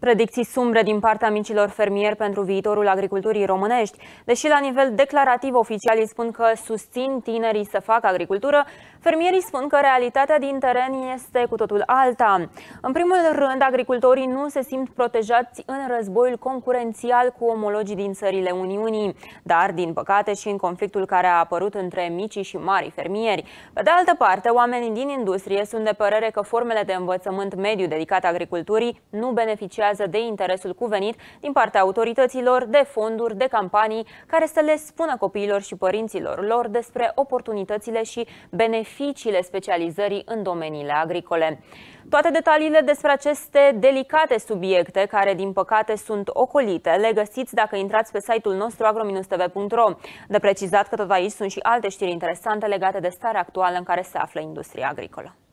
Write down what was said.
Predicții sumbre din partea micilor fermieri pentru viitorul agriculturii românești. Deși la nivel declarativ oficialii spun că susțin tinerii să facă agricultură, fermierii spun că realitatea din teren este cu totul alta. În primul rând, agricultorii nu se simt protejați în războiul concurențial cu omologii din țările Uniunii, dar, din păcate, și în conflictul care a apărut între micii și mari fermieri. Pe de altă parte, oamenii din industrie sunt de părere că formele de învățământ mediu dedicate agriculturii nu beneficiază apelează de interesul cuvenit din partea autorităților, de fonduri, de campanii care să le spună copiilor și părinților lor despre oportunitățile și beneficiile specializării în domeniile agricole. Toate detaliile despre aceste delicate subiecte, care din păcate sunt ocolite, le găsiți dacă intrați pe site-ul nostru agrominus.tv.ro. De precizat că tot aici sunt și alte știri interesante legate de starea actuală în care se află industria agricolă.